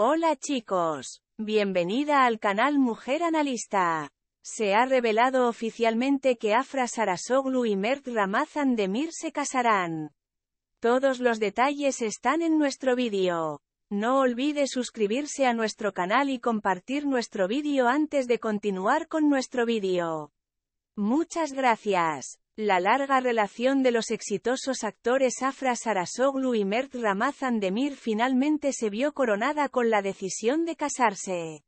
Hola chicos, bienvenida al canal Mujer Analista. Se ha revelado oficialmente que Afra Sarasoglu y Mert Ramazan Demir se casarán. Todos los detalles están en nuestro vídeo. No olvide suscribirse a nuestro canal y compartir nuestro vídeo antes de continuar con nuestro vídeo. Muchas gracias. La larga relación de los exitosos actores Afra Sarasoglu y Mert Ramazan Demir finalmente se vio coronada con la decisión de casarse.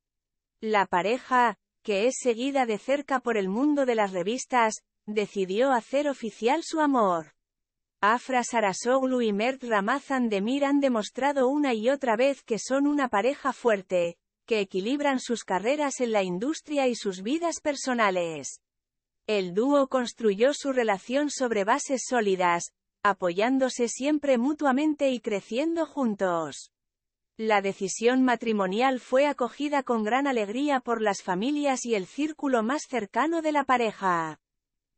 La pareja, que es seguida de cerca por el mundo de las revistas, decidió hacer oficial su amor. Afra Sarasoglu y Mert Ramazan Demir han demostrado una y otra vez que son una pareja fuerte, que equilibran sus carreras en la industria y sus vidas personales. El dúo construyó su relación sobre bases sólidas, apoyándose siempre mutuamente y creciendo juntos. La decisión matrimonial fue acogida con gran alegría por las familias y el círculo más cercano de la pareja.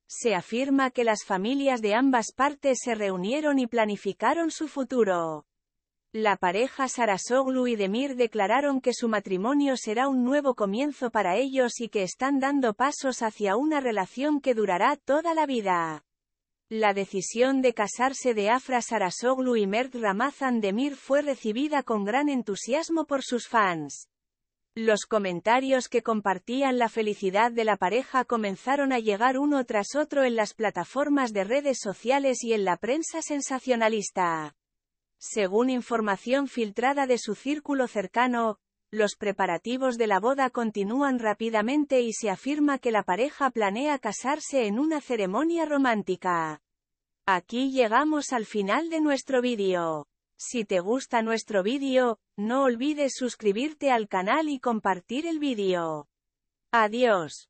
Se afirma que las familias de ambas partes se reunieron y planificaron su futuro. La pareja Sarasoglu y Demir declararon que su matrimonio será un nuevo comienzo para ellos y que están dando pasos hacia una relación que durará toda la vida. La decisión de casarse de Afra Sarasoglu y Mert Ramazan Demir fue recibida con gran entusiasmo por sus fans. Los comentarios que compartían la felicidad de la pareja comenzaron a llegar uno tras otro en las plataformas de redes sociales y en la prensa sensacionalista. Según información filtrada de su círculo cercano, los preparativos de la boda continúan rápidamente y se afirma que la pareja planea casarse en una ceremonia romántica. Aquí llegamos al final de nuestro vídeo. Si te gusta nuestro vídeo, no olvides suscribirte al canal y compartir el vídeo. Adiós.